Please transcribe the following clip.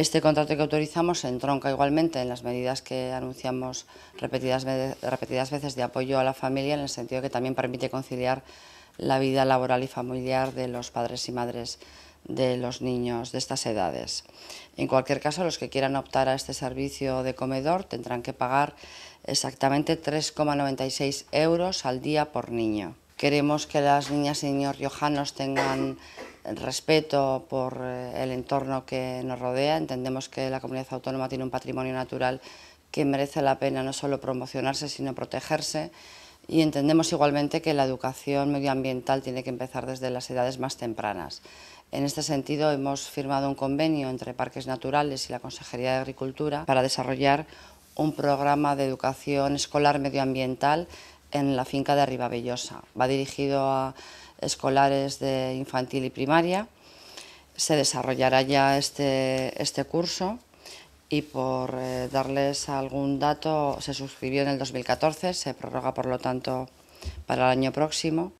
Este contrato que autorizamos se entronca igualmente en las medidas que anunciamos repetidas, repetidas veces de apoyo a la familia, en el sentido que también permite conciliar la vida laboral y familiar de los padres y madres de los niños de estas edades. En cualquier caso, los que quieran optar a este servicio de comedor tendrán que pagar exactamente 3,96 euros al día por niño. Queremos que las niñas y niños riojanos tengan respeto por eh, el entorno que nos rodea. Entendemos que la comunidad autónoma tiene un patrimonio natural que merece la pena no solo promocionarse, sino protegerse. Y entendemos igualmente que la educación medioambiental tiene que empezar desde las edades más tempranas. En este sentido, hemos firmado un convenio entre Parques Naturales y la Consejería de Agricultura para desarrollar un programa de educación escolar medioambiental en la finca de Arribabellosa. Va dirigido a escolares de infantil y primaria. Se desarrollará ya este, este curso y por eh, darles algún dato, se suscribió en el 2014, se prorroga por lo tanto para el año próximo.